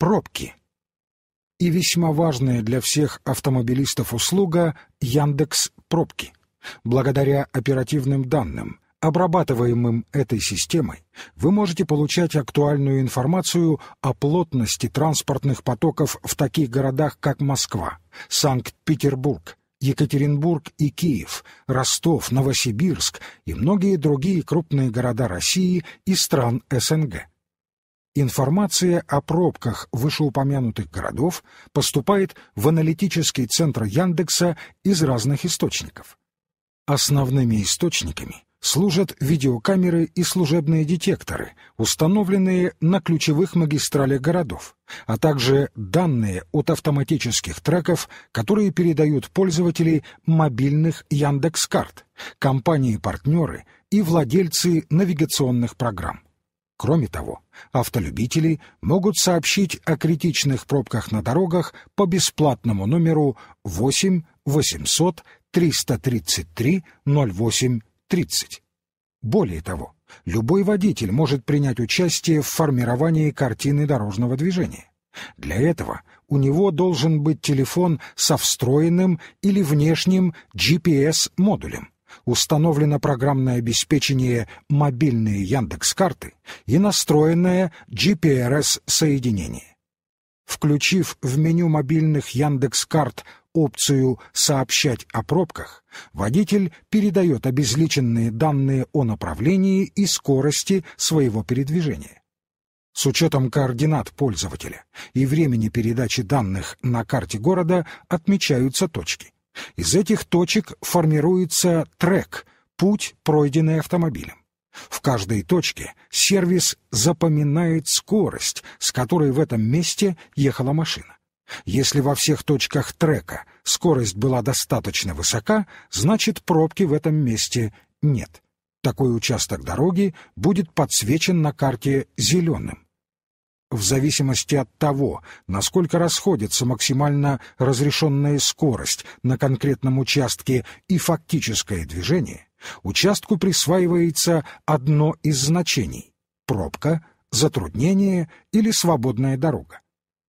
пробки. И весьма важная для всех автомобилистов услуга Яндекс Пробки. Благодаря оперативным данным, обрабатываемым этой системой, вы можете получать актуальную информацию о плотности транспортных потоков в таких городах, как Москва, Санкт-Петербург, Екатеринбург и Киев, Ростов, Новосибирск и многие другие крупные города России и стран СНГ. Информация о пробках вышеупомянутых городов поступает в аналитический центр Яндекса из разных источников. Основными источниками служат видеокамеры и служебные детекторы, установленные на ключевых магистралях городов, а также данные от автоматических треков, которые передают пользователи мобильных Яндекс.Карт, компании-партнеры и владельцы навигационных программ. Кроме того, автолюбители могут сообщить о критичных пробках на дорогах по бесплатному номеру 8 800 333 08 30. Более того, любой водитель может принять участие в формировании картины дорожного движения. Для этого у него должен быть телефон со встроенным или внешним GPS-модулем. Установлено программное обеспечение мобильные Яндекс-карты и настроенное GPRS-соединение. Включив в меню мобильных Яндекс-карт опцию «Сообщать о пробках», водитель передает обезличенные данные о направлении и скорости своего передвижения. С учетом координат пользователя и времени передачи данных на карте города отмечаются точки. Из этих точек формируется трек, путь, пройденный автомобилем. В каждой точке сервис запоминает скорость, с которой в этом месте ехала машина. Если во всех точках трека скорость была достаточно высока, значит пробки в этом месте нет. Такой участок дороги будет подсвечен на карте зеленым в зависимости от того, насколько расходится максимально разрешенная скорость на конкретном участке и фактическое движение, участку присваивается одно из значений — пробка, затруднение или свободная дорога.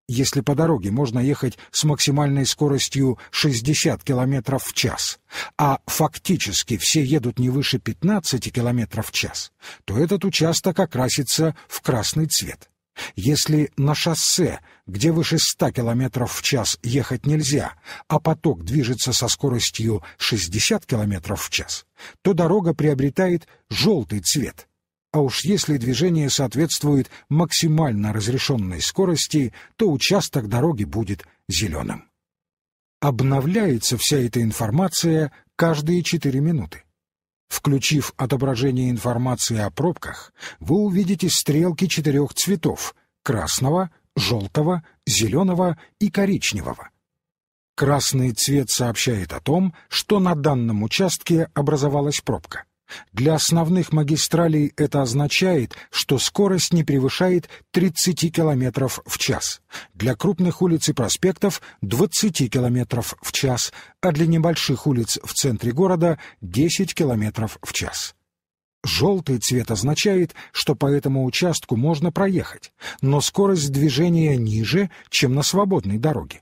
Если по дороге можно ехать с максимальной скоростью 60 км в час, а фактически все едут не выше 15 км в час, то этот участок окрасится в красный цвет. Если на шоссе, где выше 100 км в час ехать нельзя, а поток движется со скоростью 60 км в час, то дорога приобретает желтый цвет. А уж если движение соответствует максимально разрешенной скорости, то участок дороги будет зеленым. Обновляется вся эта информация каждые 4 минуты. Включив отображение информации о пробках, вы увидите стрелки четырех цветов — красного, желтого, зеленого и коричневого. Красный цвет сообщает о том, что на данном участке образовалась пробка. Для основных магистралей это означает, что скорость не превышает 30 км в час, для крупных улиц и проспектов — 20 км в час, а для небольших улиц в центре города — 10 км в час. Желтый цвет означает, что по этому участку можно проехать, но скорость движения ниже, чем на свободной дороге.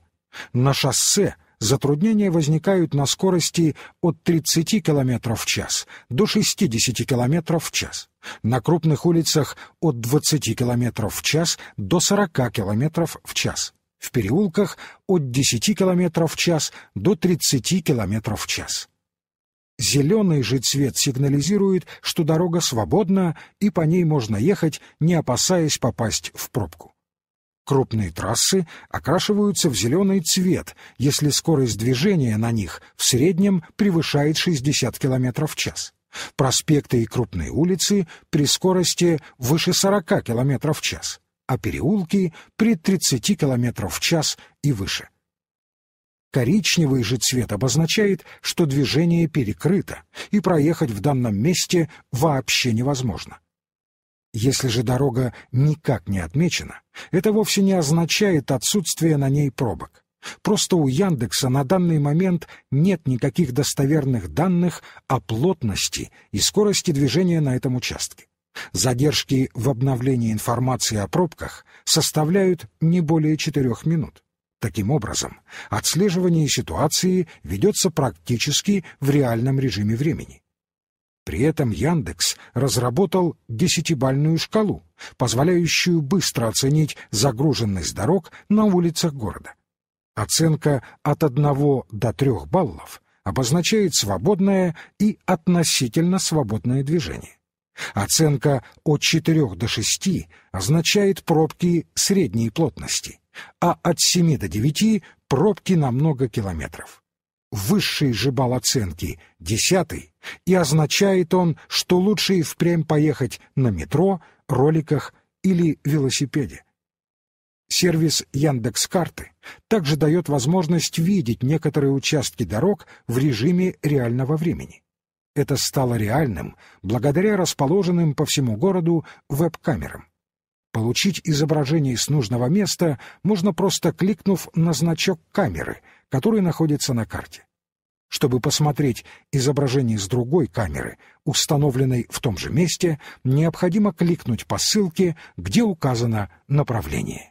На шоссе — затруднения возникают на скорости от 30 км в час до 60 км в час, на крупных улицах от 20 км в час до 40 км в час, в переулках от 10 км в час до 30 км в час. Зеленый же цвет сигнализирует, что дорога свободна и по ней можно ехать, не опасаясь попасть в пробку. Крупные трассы окрашиваются в зеленый цвет, если скорость движения на них в среднем превышает 60 км в час. Проспекты и крупные улицы при скорости выше 40 км в час, а переулки при 30 км в час и выше. Коричневый же цвет обозначает, что движение перекрыто, и проехать в данном месте вообще невозможно. Если же дорога никак не отмечена, это вовсе не означает отсутствие на ней пробок. Просто у Яндекса на данный момент нет никаких достоверных данных о плотности и скорости движения на этом участке. Задержки в обновлении информации о пробках составляют не более 4 минут. Таким образом, отслеживание ситуации ведется практически в реальном режиме времени. При этом Яндекс разработал десятибальную шкалу, позволяющую быстро оценить загруженность дорог на улицах города. Оценка от 1 до 3 баллов обозначает свободное и относительно свободное движение. Оценка от 4 до 6 означает пробки средней плотности, а от 7 до 9 — пробки на много километров. Высший же балл оценки, 10, и означает он, что лучше и впрямь поехать на метро, роликах или велосипеде. Сервис Яндекс.Карты также дает возможность видеть некоторые участки дорог в режиме реального времени. Это стало реальным благодаря расположенным по всему городу веб-камерам. Получить изображение с нужного места можно просто кликнув на значок камеры, который находится на карте. Чтобы посмотреть изображение с другой камеры, установленной в том же месте, необходимо кликнуть по ссылке, где указано направление.